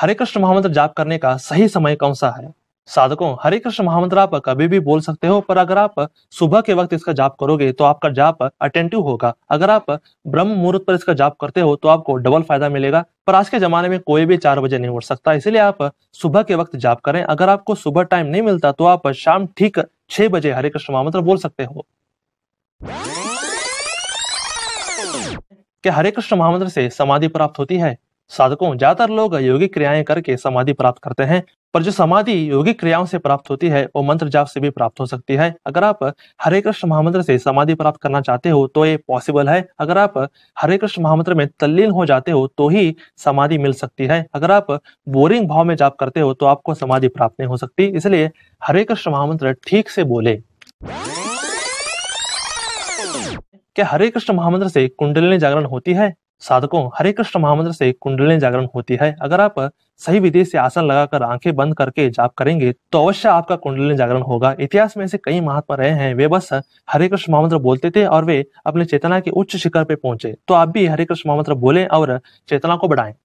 हरे कृष्ण महामंत्र जाप करने का सही समय कौन सा है साधकों हरे कृष्ण महामंत्र आप कभी भी बोल सकते हो पर अगर आप सुबह के वक्त इसका जाप करोगे तो आपका जाप अटेंटिव होगा अगर आप ब्रह्म मुहूर्त पर इसका जाप करते हो तो आपको डबल फायदा मिलेगा पर आज के जमाने में कोई भी चार बजे नहीं उठ सकता इसलिए आप सुबह के वक्त जाप करें अगर आपको सुबह टाइम नहीं मिलता तो आप शाम ठीक छह बजे हरे कृष्ण महामंत्र बोल सकते हो क्या हरे कृष्ण महामंत्र से समाधि प्राप्त होती है साधकों ज्यादातर लोग योगिक क्रियाएं करके समाधि प्राप्त करते हैं पर जो समाधि योगिक क्रियाओं से प्राप्त होती है वो मंत्र जाप से भी प्राप्त हो सकती है अगर आप हरे कृष्ण महामंत्र से समाधि प्राप्त करना चाहते हो तो ये पॉसिबल है अगर आप हरे कृष्ण महामंत्र में तल्लीन हो जाते हो तो ही समाधि मिल सकती है अगर आप बोरिंग भाव में जाप करते हो तो आपको समाधि प्राप्त नहीं हो सकती इसलिए हरे कृष्ण महामंत्र ठीक से बोले क्या हरे कृष्ण महामंत्र से कुंडलिनी जागरण होती है साधकों हरे कृष्ण महामंत्र से कुंडली जागरण होती है अगर आप सही विधि से आसन लगाकर आंखें बंद करके जाप करेंगे तो अवश्य आपका कुंडली जागरण होगा इतिहास में ऐसे कई महात्मा रहे हैं वे बस हरे कृष्ण महामंत्र बोलते थे और वे अपने चेतना के उच्च शिखर पे पहुंचे तो आप भी हरे कृष्ण महामंत्र बोले और चेतना को बढ़ाएं